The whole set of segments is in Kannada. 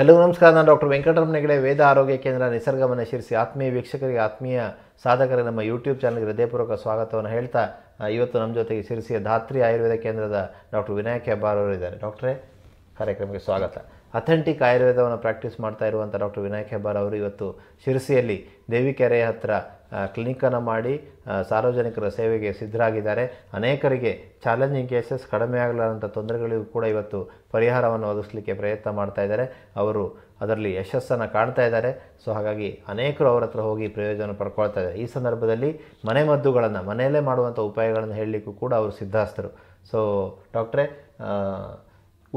ಎಲ್ಲರಿಗೂ ನಮಸ್ಕಾರ ನಾನು ಡಾಕ್ಟರ್ ವೆಂಕಟರಮಣ ಹೆಗಡೆ ವೇದ ಆರೋಗ್ಯ ಕೇಂದ್ರ ನಿಸರ್ಗವನ್ನು ಶಿರಿಸಿ ಆತ್ಮೀಯ ವೀಕ್ಷಕರಿಗೆ ಆತ್ಮೀಯ ಸಾಧಕರಿಗೆ ನಮ್ಮ ಯೂಟ್ಯೂಬ್ ಚಾನಲ್ಗೆ ಹೃದಯಪೂರ್ವಕ ಸ್ವಾಗತವನ್ನು ಹೇಳ್ತಾ ಇವತ್ತು ನಮ್ಮ ಜೊತೆಗೆ ಶಿರಿಸಿಯ ಧಾತ್ರಿ ಆಯುರ್ವೇದ ಕೇಂದ್ರದ ಡಾಕ್ಟರ್ ವಿನಾಯಕ ಹೆಬ್ಬಾರ್ ಅವರು ಇದ್ದಾರೆ ಡಾಕ್ಟ್ರೇ ಕಾರ್ಯಕ್ರಮಕ್ಕೆ ಸ್ವಾಗತ ಅಥೆಂಟಿಕ್ ಆಯುರ್ವೇದವನ್ನು ಪ್ರಾಕ್ಟೀಸ್ ಮಾಡ್ತಾ ಇರುವಂಥ ಡಾಕ್ಟರ್ ವಿನಾಯಕ್ ಹೆಬ್ಬಾರ್ ಅವರು ಇವತ್ತು ಶಿರಸಿಯಲ್ಲಿ ದೇವಿಕೆರೆಯ ಹತ್ರ ಕ್ಲಿನಿಕನ್ನು ಮಾಡಿ ಸಾರ್ವಜನಿಕರ ಸೇವೆಗೆ ಸಿದ್ಧರಾಗಿದ್ದಾರೆ ಅನೇಕರಿಗೆ ಚಾಲೆಂಜಿಂಗ್ ಕೇಸಸ್ ಕಡಿಮೆ ಆಗಲಾರಂಥ ತೊಂದರೆಗಳಿಗೂ ಕೂಡ ಇವತ್ತು ಪರಿಹಾರವನ್ನು ಒದಗಿಸಲಿಕ್ಕೆ ಪ್ರಯತ್ನ ಮಾಡ್ತಾ ಇದ್ದಾರೆ ಅವರು ಅದರಲ್ಲಿ ಯಶಸ್ಸನ್ನು ಕಾಣ್ತಾ ಇದ್ದಾರೆ ಸೊ ಹಾಗಾಗಿ ಅನೇಕರು ಅವರ ಹತ್ರ ಹೋಗಿ ಪ್ರಯೋಜನ ಪಡ್ಕೊಳ್ತಾ ಇದ್ದಾರೆ ಈ ಸಂದರ್ಭದಲ್ಲಿ ಮನೆ ಮದ್ದುಗಳನ್ನು ಮನೆಯಲ್ಲೇ ಮಾಡುವಂಥ ಉಪಾಯಗಳನ್ನು ಹೇಳಲಿಕ್ಕೂ ಕೂಡ ಅವರು ಸಿದ್ಧಾಸ್ತರು ಸೊ ಡಾಕ್ಟ್ರೇ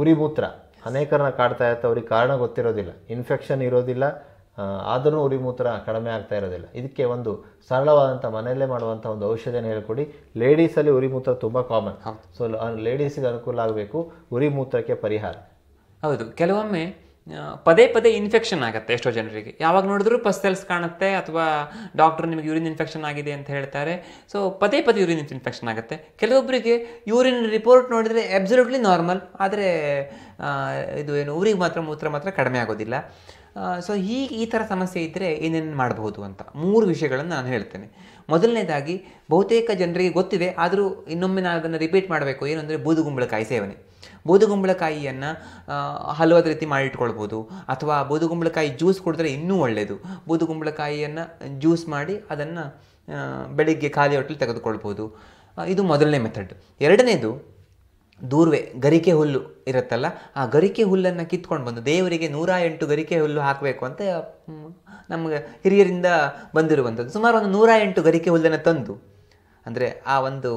ಉರಿಮೂತ್ರ ಅನೇಕರನ್ನ ಕಾಡ್ತಾ ಇರುತ್ತೆ ಅವ್ರಿಗೆ ಕಾರಣ ಗೊತ್ತಿರೋದಿಲ್ಲ ಇನ್ಫೆಕ್ಷನ್ ಇರೋದಿಲ್ಲ ಆದರೂ ಉರಿ ಮೂತ್ರ ಕಡಿಮೆ ಆಗ್ತಾ ಇರೋದಿಲ್ಲ ಇದಕ್ಕೆ ಒಂದು ಸರಳವಾದಂಥ ಮನೆಯಲ್ಲೇ ಮಾಡುವಂಥ ಒಂದು ಔಷಧಿಯನ್ನು ಹೇಳ್ಕೊಡಿ ಲೇಡೀಸಲ್ಲಿ ಉರಿ ಮೂತ್ರ ತುಂಬ ಕಾಮನ್ ಸೊ ಲೇಡೀಸ್ಗೆ ಅನುಕೂಲ ಆಗಬೇಕು ಉರಿ ಮೂತ್ರಕ್ಕೆ ಪರಿಹಾರ ಹೌದು ಕೆಲವೊಮ್ಮೆ ಪದೇ ಪದೇ ಇನ್ಫೆಕ್ಷನ್ ಆಗುತ್ತೆ ಎಷ್ಟೋ ಜನರಿಗೆ ಯಾವಾಗ ನೋಡಿದ್ರೂ ಪಸ್ತೆಲ್ಸ್ ಕಾಣುತ್ತೆ ಅಥವಾ ಡಾಕ್ಟರ್ ನಿಮಗೆ ಯೂರಿನ್ ಇನ್ಫೆಕ್ಷನ್ ಆಗಿದೆ ಅಂತ ಹೇಳ್ತಾರೆ ಸೊ ಪದೇ ಪದೇ ಯೂರಿನ್ ಇನ್ಫೆಕ್ಷನ್ ಆಗುತ್ತೆ ಕೆಲವೊಬ್ಬರಿಗೆ ಯೂರಿನ್ ರಿಪೋರ್ಟ್ ನೋಡಿದರೆ ಅಬ್ಸಲ್ಯೂಟ್ಲಿ ನಾರ್ಮಲ್ ಆದರೆ ಇದು ಏನು ಊರಿಗೆ ಮಾತ್ರ ಮೂತ್ರ ಮಾತ್ರ ಕಡಿಮೆ ಆಗೋದಿಲ್ಲ ಸೊ ಹೀಗೆ ಈ ಥರ ಸಮಸ್ಯೆ ಇದ್ದರೆ ಏನೇನು ಮಾಡಬಹುದು ಅಂತ ಮೂರು ವಿಷಯಗಳನ್ನು ನಾನು ಹೇಳ್ತೇನೆ ಮೊದಲನೇದಾಗಿ ಬಹುತೇಕ ಜನರಿಗೆ ಗೊತ್ತಿದೆ ಆದರೂ ಇನ್ನೊಮ್ಮೆ ನಾನು ಅದನ್ನು ರಿಪೀಟ್ ಮಾಡಬೇಕು ಏನಂದರೆ ಬೂದುಗುಂಬಳಕಾಯಿ ಸೇವನೆ ಬೂದುಗುಂಬಳಕಾಯಿಯನ್ನು ಹಲವಾದ ರೀತಿ ಮಾಡಿಟ್ಕೊಳ್ಬೋದು ಅಥವಾ ಬೂದುಗುಂಬಳಕಾಯಿ ಜ್ಯೂಸ್ ಕುಡಿದ್ರೆ ಇನ್ನೂ ಒಳ್ಳೆಯದು ಬೂದುಗುಂಬಳಕಾಯಿಯನ್ನು ಜ್ಯೂಸ್ ಮಾಡಿ ಅದನ್ನು ಬೆಳಿಗ್ಗೆ ಖಾಲಿ ಹೊಟ್ಟೆಲಿ ತೆಗೆದುಕೊಳ್ಬೋದು ಇದು ಮೊದಲನೇ ಮೆಥಡ್ ಎರಡನೇದು ದೂರ್ವೆ ಗರಿಕೆ ಹುಲ್ಲು ಇರುತ್ತಲ್ಲ ಆ ಗರಿಕೆ ಹುಲ್ಲನ್ನು ಕಿತ್ಕೊಂಡು ಬಂದು ದೇವರಿಗೆ ನೂರ ಎಂಟು ಗರಿಕೆ ಹುಲ್ಲು ಹಾಕಬೇಕು ಅಂತ ನಮಗೆ ಹಿರಿಯರಿಂದ ಬಂದಿರುವಂಥದ್ದು ಸುಮಾರು ಒಂದು ನೂರ ಎಂಟು ಗರಿಕೆ ಹುಲ್ಲನ್ನು ತಂದು ಅಂದರೆ ಆ ಒಂದು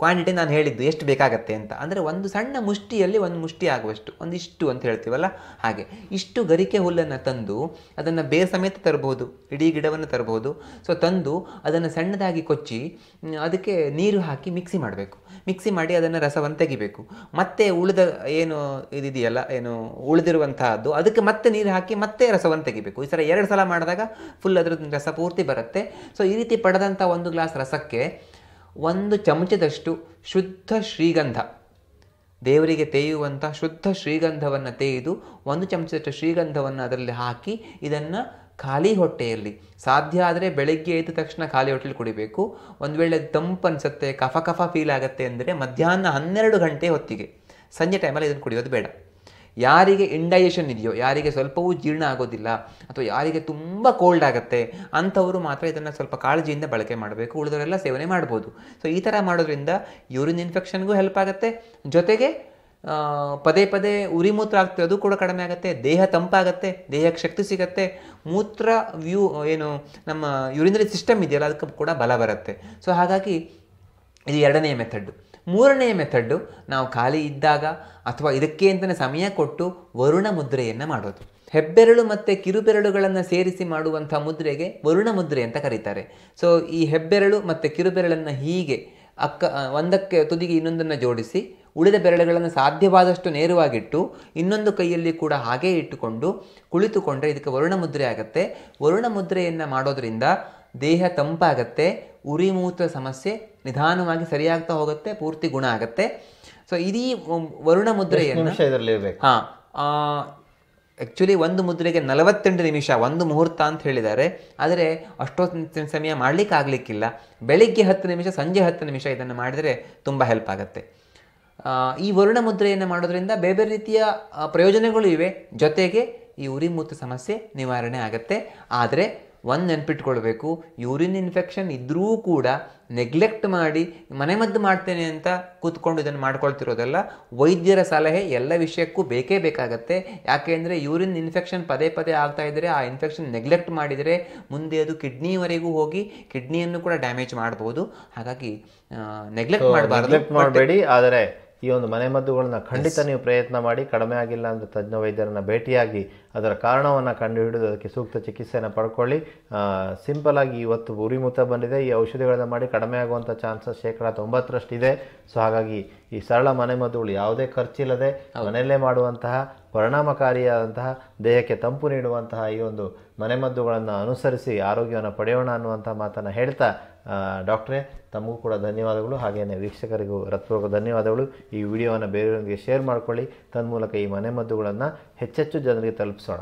ಕ್ವಾಂಟಿಟಿ ನಾನು ಹೇಳಿದ್ದು ಎಷ್ಟು ಬೇಕಾಗತ್ತೆ ಅಂತ ಅಂದರೆ ಒಂದು ಸಣ್ಣ ಮುಷ್ಟಿಯಲ್ಲಿ ಒಂದು ಮುಷ್ಟಿ ಆಗುವಷ್ಟು ಒಂದು ಇಷ್ಟು ಅಂತ ಹೇಳ್ತೀವಲ್ಲ ಹಾಗೆ ಇಷ್ಟು ಗರಿಕೆ ಹುಲ್ಲನ್ನು ತಂದು ಅದನ್ನು ಬೇರೆ ಸಮೇತ ತರಬಹುದು ಇಡೀ ಗಿಡವನ್ನು ತರಬಹುದು ಸೊ ತಂದು ಅದನ್ನು ಸಣ್ಣದಾಗಿ ಕೊಚ್ಚಿ ಅದಕ್ಕೆ ನೀರು ಹಾಕಿ ಮಿಕ್ಸಿ ಮಾಡಬೇಕು ಮಿಕ್ಸಿ ಮಾಡಿ ಅದನ್ನು ರಸವನ್ನು ತೆಗಿಬೇಕು ಮತ್ತೆ ಉಳಿದ ಏನು ಇದಿದೆಯಲ್ಲ ಏನು ಉಳಿದಿರುವಂತಹದ್ದು ಅದಕ್ಕೆ ಮತ್ತೆ ನೀರು ಹಾಕಿ ಮತ್ತೆ ರಸವನ್ನು ತೆಗಿಬೇಕು ಈ ಸಲ ಎರಡು ಸಲ ಮಾಡಿದಾಗ ಫುಲ್ ಅದರ ರಸ ಪೂರ್ತಿ ಬರುತ್ತೆ ಸೊ ಈ ರೀತಿ ಪಡೆದಂಥ ಒಂದು ಗ್ಲಾಸ್ ರಸಕ್ಕೆ ಒಂದು ಚಮಚದಷ್ಟು ಶುದ್ಧ ಶ್ರೀಗಂಧ ದೇವರಿಗೆ ತೇಯುವಂಥ ಶುದ್ಧ ಶ್ರೀಗಂಧವನ್ನು ತೇಯ್ದು ಒಂದು ಚಮಚದಷ್ಟು ಶ್ರೀಗಂಧವನ್ನು ಅದರಲ್ಲಿ ಹಾಕಿ ಇದನ್ನು ಖಾಲಿ ಹೊಟ್ಟೆಯಲ್ಲಿ ಸಾಧ್ಯ ಆದರೆ ಬೆಳಗ್ಗೆ ಎದ್ದ ತಕ್ಷಣ ಖಾಲಿ ಹೊಟ್ಟೆಲಿ ಕುಡಿಬೇಕು ಒಂದು ವೇಳೆ ತಂಪು ಅನಿಸುತ್ತೆ ಕಫ ಕಫ ಫೀಲ್ ಆಗುತ್ತೆ ಅಂದರೆ ಮಧ್ಯಾಹ್ನ ಹನ್ನೆರಡು ಗಂಟೆ ಹೊತ್ತಿಗೆ ಸಂಜೆ ಟೈಮಲ್ಲಿ ಇದನ್ನು ಕುಡಿಯೋದು ಬೇಡ ಯಾರಿಗೆ ಇಂಡೈಜೆಷನ್ ಇದೆಯೋ ಯಾರಿಗೆ ಸ್ವಲ್ಪವೂ ಜೀರ್ಣ ಆಗೋದಿಲ್ಲ ಅಥವಾ ಯಾರಿಗೆ ತುಂಬ ಕೋಲ್ಡ್ ಆಗುತ್ತೆ ಅಂಥವರು ಮಾತ್ರ ಇದನ್ನು ಸ್ವಲ್ಪ ಕಾಳಜಿಯಿಂದ ಬಳಕೆ ಮಾಡಬೇಕು ಉಳಿದವರೆಲ್ಲ ಸೇವನೆ ಮಾಡ್ಬೋದು ಸೊ ಈ ಥರ ಮಾಡೋದ್ರಿಂದ ಯೂರಿನ್ ಇನ್ಫೆಕ್ಷನ್ಗೂ ಹೆಲ್ಪ್ ಆಗುತ್ತೆ ಜೊತೆಗೆ ಪದೇ ಪದೇ ಉರಿ ಮೂತ್ರ ಆಗ್ತದೆ ಅದು ಕೂಡ ಕಡಿಮೆ ಆಗುತ್ತೆ ದೇಹ ತಂಪಾಗತ್ತೆ ದೇಹಕ್ಕೆ ಶಕ್ತಿ ಸಿಗುತ್ತೆ ಮೂತ್ರ ವ್ಯೂ ಏನು ನಮ್ಮ ಯೂರಿನರಿ ಸಿಸ್ಟಮ್ ಇದೆಯಲ್ಲ ಅದಕ್ಕೆ ಕೂಡ ಬಲ ಬರುತ್ತೆ ಸೊ ಹಾಗಾಗಿ ಇದು ಎರಡನೇ ಮೆಥಡ್ಡು ಮೂರನೆಯ ಮೆಥಡ್ಡು ನಾವು ಖಾಲಿ ಇದ್ದಾಗ ಅಥವಾ ಇದಕ್ಕೆ ಅಂತಲೇ ಸಮಯ ಕೊಟ್ಟು ವರುಣ ಮುದ್ರೆಯನ್ನು ಮಾಡೋದು ಹೆಬ್ಬೆರಳು ಮತ್ತು ಕಿರುಬೆರಳುಗಳನ್ನು ಸೇರಿಸಿ ಮಾಡುವಂಥ ಮುದ್ರೆಗೆ ವರುಣ ಮುದ್ರೆ ಅಂತ ಕರೀತಾರೆ ಸೊ ಈ ಹೆಬ್ಬೆರಳು ಮತ್ತು ಕಿರುಬೆರಳನ್ನು ಹೀಗೆ ಅಕ್ಕ ಒಂದಕ್ಕೆ ತುದಿಗೆ ಇನ್ನೊಂದನ್ನು ಜೋಡಿಸಿ ಉಳಿದ ಬೆರಳುಗಳನ್ನು ಸಾಧ್ಯವಾದಷ್ಟು ನೇರವಾಗಿಟ್ಟು ಇನ್ನೊಂದು ಕೈಯಲ್ಲಿ ಕೂಡ ಹಾಗೇ ಇಟ್ಟುಕೊಂಡು ಕುಳಿತುಕೊಂಡ್ರೆ ಇದಕ್ಕೆ ವರುಣ ಮುದ್ರೆ ಆಗುತ್ತೆ ವರುಣ ಮುದ್ರೆಯನ್ನು ಮಾಡೋದರಿಂದ ದೇಹ ತಂಪಾಗತ್ತೆ ಉರಿ ಮೂತ್ರ ಸಮಸ್ಯೆ ನಿಧಾನವಾಗಿ ಸರಿಯಾಗ್ತಾ ಹೋಗುತ್ತೆ ಪೂರ್ತಿ ಗುಣ ಆಗುತ್ತೆ ಸೊ ಇಡೀ ವರುಣ ಮುದ್ರೆಯನ್ನು ಹಾಂ ಆ್ಯಕ್ಚುಲಿ ಒಂದು ಮುದ್ರೆಗೆ ನಲವತ್ತೆಂಟು ನಿಮಿಷ ಒಂದು ಮುಹೂರ್ತ ಅಂತ ಹೇಳಿದ್ದಾರೆ ಆದರೆ ಅಷ್ಟೊತ್ತು ಸಮಯ ಮಾಡಲಿಕ್ಕೆ ಆಗಲಿಕ್ಕಿಲ್ಲ ಬೆಳಿಗ್ಗೆ ಹತ್ತು ನಿಮಿಷ ಸಂಜೆ ಹತ್ತು ನಿಮಿಷ ಇದನ್ನು ಮಾಡಿದರೆ ತುಂಬ ಹೆಲ್ಪ್ ಆಗುತ್ತೆ ಈ ವರುಣ ಮುದ್ರೆಯನ್ನು ಮಾಡೋದ್ರಿಂದ ಬೇರೆ ಬೇರೆ ರೀತಿಯ ಪ್ರಯೋಜನಗಳು ಇವೆ ಜೊತೆಗೆ ಈ ಉರಿಮೂತ ಸಮಸ್ಯೆ ನಿವಾರಣೆ ಆಗುತ್ತೆ ಆದರೆ ಒಂದು ನೆನ್ಪಿಟ್ಕೊಳ್ಬೇಕು ಯೂರಿನ್ ಇನ್ಫೆಕ್ಷನ್ ಇದ್ದರೂ ಕೂಡ ನೆಗ್ಲೆಕ್ಟ್ ಮಾಡಿ ಮನೆಮದ್ದು ಮಾಡ್ತೇನೆ ಅಂತ ಕೂತ್ಕೊಂಡು ಇದನ್ನು ಮಾಡ್ಕೊಳ್ತಿರೋದೆಲ್ಲ ವೈದ್ಯರ ಸಲಹೆ ಎಲ್ಲ ವಿಷಯಕ್ಕೂ ಬೇಕೇ ಬೇಕಾಗತ್ತೆ ಯಾಕೆಂದರೆ ಯೂರಿನ್ ಇನ್ಫೆಕ್ಷನ್ ಪದೇ ಪದೇ ಆಗ್ತಾ ಇದ್ದರೆ ಆ ಇನ್ಫೆಕ್ಷನ್ ನೆಗ್ಲೆಕ್ಟ್ ಮಾಡಿದರೆ ಮುಂದೆ ಅದು ಕಿಡ್ನಿವರೆಗೂ ಹೋಗಿ ಕಿಡ್ನಿಯನ್ನು ಕೂಡ ಡ್ಯಾಮೇಜ್ ಮಾಡ್ಬೋದು ಹಾಗಾಗಿ ನೆಗ್ಲೆಕ್ಟ್ ಮಾಡಬಾರ್ದು ಮಾಡಬೇಡಿ ಆದರೆ ಈ ಒಂದು ಮನೆಮದ್ದುಗಳನ್ನು ಖಂಡಿತ ನೀವು ಪ್ರಯತ್ನ ಮಾಡಿ ಕಡಿಮೆ ಆಗಿಲ್ಲ ಅಂದರೆ ತಜ್ಞ ವೈದ್ಯರನ್ನು ಭೇಟಿಯಾಗಿ ಅದರ ಕಾರಣವನ್ನು ಕಂಡುಹಿಡಿದು ಅದಕ್ಕೆ ಸೂಕ್ತ ಚಿಕಿತ್ಸೆಯನ್ನು ಪಡ್ಕೊಳ್ಳಿ ಸಿಂಪಲ್ ಆಗಿ ಇವತ್ತು ಉರಿಮೂತ ಬಂದಿದೆ ಈ ಔಷಧಿಗಳನ್ನು ಮಾಡಿ ಕಡಿಮೆ ಆಗುವಂಥ ಚಾನ್ಸಸ್ ಶೇಕಡ ಇದೆ ಸೊ ಹಾಗಾಗಿ ಈ ಸರಳ ಮನೆಮದ್ದುಗಳು ಯಾವುದೇ ಖರ್ಚಿಲ್ಲದೆ ಮನೆಯಲ್ಲೇ ಮಾಡುವಂತಹ ಪರಿಣಾಮಕಾರಿಯಾದಂತಹ ದೇಹಕ್ಕೆ ತಂಪು ನೀಡುವಂತಹ ಈ ಒಂದು ಮನೆಮದ್ದುಗಳನ್ನು ಅನುಸರಿಸಿ ಆರೋಗ್ಯವನ್ನು ಪಡೆಯೋಣ ಅನ್ನುವಂಥ ಮಾತನ್ನು ಹೇಳ್ತಾ ಡಾಕ್ಟ್ರೇ ತಮಗೂ ಕೂಡ ಧನ್ಯವಾದಗಳು ಹಾಗೆಯೇ ವೀಕ್ಷಕರಿಗೂ ಹೃತ್ಪೂರ್ವಕ ಧನ್ಯವಾದಗಳು ಈ ವಿಡಿಯೋವನ್ನು ಬೇರೆಯವರೊಂದಿಗೆ ಶೇರ್ ಮಾಡಿಕೊಳ್ಳಿ ತನ್ಮೂಲಕ ಈ ಮನೆಮದ್ದುಗಳನ್ನು ಹೆಚ್ಚೆಚ್ಚು ಜನರಿಗೆ ತಲುಪಿಸೋಣ